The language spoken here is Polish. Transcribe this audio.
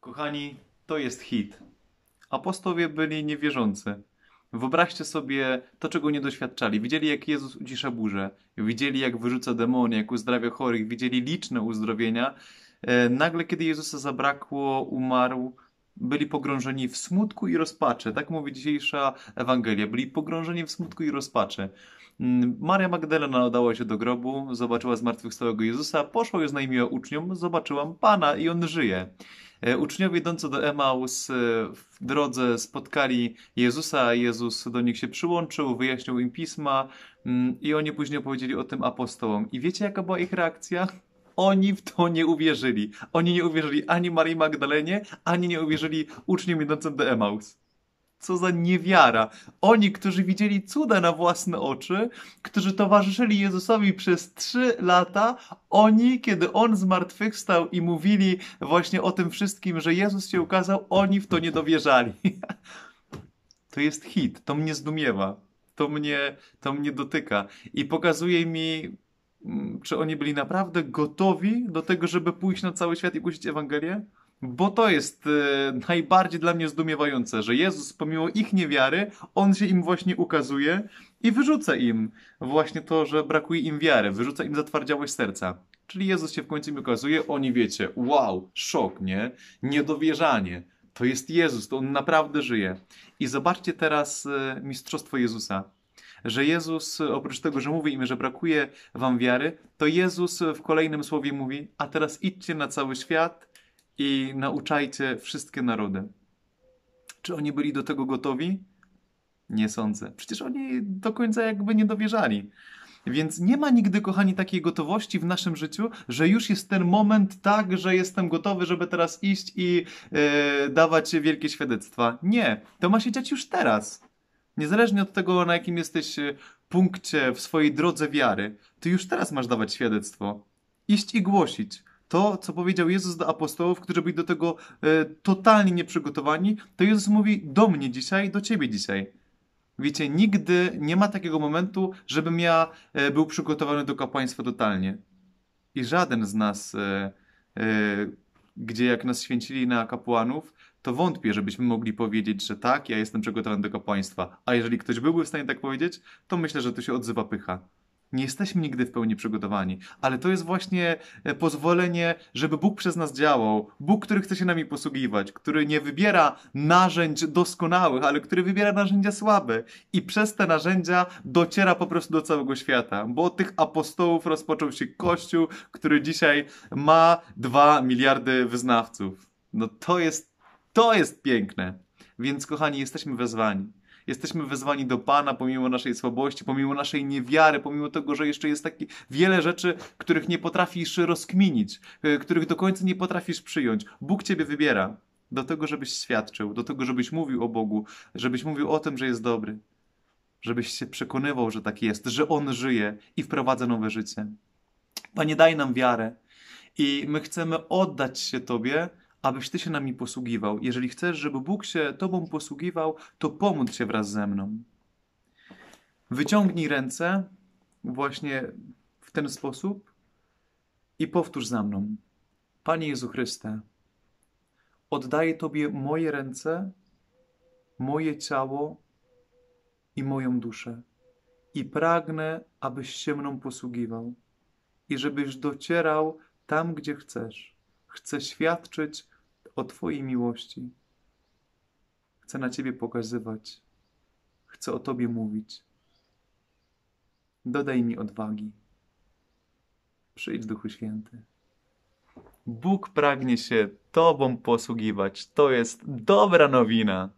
Kochani, to jest hit. Apostowie byli niewierzący. Wyobraźcie sobie to, czego nie doświadczali. Widzieli, jak Jezus ucisza burzę, widzieli, jak wyrzuca demony, jak uzdrawia chorych, widzieli liczne uzdrowienia. E, nagle, kiedy Jezusa zabrakło, umarł, byli pogrążeni w smutku i rozpaczy. Tak mówi dzisiejsza Ewangelia. Byli pogrążeni w smutku i rozpaczy. Mm, Maria Magdalena udała się do grobu, zobaczyła zmartwychwstałego Jezusa, poszła i oznajmiła uczniom, zobaczyłam Pana i On żyje. E, uczniowie idący do Emaus e, w drodze spotkali Jezusa, Jezus do nich się przyłączył, wyjaśnił im pisma mm, i oni później opowiedzieli o tym apostołom. I wiecie jaka była ich reakcja? Oni w to nie uwierzyli. Oni nie uwierzyli ani Marii Magdalenie, ani nie uwierzyli uczniom idącym do Emaus co za niewiara. Oni, którzy widzieli cuda na własne oczy, którzy towarzyszyli Jezusowi przez trzy lata, oni, kiedy On zmartwychwstał i mówili właśnie o tym wszystkim, że Jezus się ukazał, oni w to nie dowierzali. To jest hit, to mnie zdumiewa, to mnie, to mnie dotyka i pokazuje mi, mm, czy oni byli naprawdę gotowi do tego, żeby pójść na cały świat i głosić Ewangelię? Bo to jest e, najbardziej dla mnie zdumiewające, że Jezus pomimo ich niewiary, On się im właśnie ukazuje i wyrzuca im właśnie to, że brakuje im wiary, wyrzuca im zatwardziałość serca. Czyli Jezus się w końcu im ukazuje, oni wiecie, wow, szok, nie? Niedowierzanie. To jest Jezus, to On naprawdę żyje. I zobaczcie teraz e, mistrzostwo Jezusa że Jezus, oprócz tego, że mówi im, że brakuje wam wiary, to Jezus w kolejnym słowie mówi: A teraz idźcie na cały świat i nauczajcie wszystkie narody. Czy oni byli do tego gotowi? Nie sądzę. Przecież oni do końca jakby nie dowierzali. Więc nie ma nigdy, kochani, takiej gotowości w naszym życiu, że już jest ten moment tak, że jestem gotowy, żeby teraz iść i yy, dawać wielkie świadectwa. Nie, to ma się dziać już teraz. Niezależnie od tego, na jakim jesteś e, punkcie w swojej drodze wiary, ty już teraz masz dawać świadectwo. Iść i głosić to, co powiedział Jezus do apostołów, którzy byli do tego e, totalnie nieprzygotowani, to Jezus mówi do mnie dzisiaj, do ciebie dzisiaj. Wiecie, nigdy nie ma takiego momentu, żebym ja e, był przygotowany do kapłaństwa totalnie. I żaden z nas, e, e gdzie jak nas święcili na kapłanów, to wątpię, żebyśmy mogli powiedzieć, że tak, ja jestem przygotowany do kapłaństwa. A jeżeli ktoś byłby w stanie tak powiedzieć, to myślę, że to się odzywa pycha. Nie jesteśmy nigdy w pełni przygotowani, ale to jest właśnie e, pozwolenie, żeby Bóg przez nas działał. Bóg, który chce się nami posługiwać, który nie wybiera narzędzi doskonałych, ale który wybiera narzędzia słabe i przez te narzędzia dociera po prostu do całego świata, bo od tych apostołów rozpoczął się Kościół, który dzisiaj ma 2 miliardy wyznawców. No to jest, to jest piękne. Więc kochani, jesteśmy wezwani jesteśmy wezwani do Pana pomimo naszej słabości, pomimo naszej niewiary, pomimo tego, że jeszcze jest taki wiele rzeczy, których nie potrafisz rozkminić, e, których do końca nie potrafisz przyjąć. Bóg Ciebie wybiera do tego, żebyś świadczył, do tego, żebyś mówił o Bogu, żebyś mówił o tym, że jest dobry, żebyś się przekonywał, że tak jest, że On żyje i wprowadza nowe życie. Panie, daj nam wiarę i my chcemy oddać się Tobie abyś Ty się nami posługiwał. Jeżeli chcesz, żeby Bóg się Tobą posługiwał, to pomódl się wraz ze mną. Wyciągnij ręce właśnie w ten sposób i powtórz za mną. Panie Jezu Chryste, oddaję Tobie moje ręce, moje ciało i moją duszę. I pragnę, abyś się mną posługiwał i żebyś docierał tam, gdzie chcesz. Chcę świadczyć o Twojej miłości. Chcę na Ciebie pokazywać. Chcę o Tobie mówić. Dodaj mi odwagi. Przyjdź, Duchu Święty. Bóg pragnie się Tobą posługiwać. To jest dobra nowina.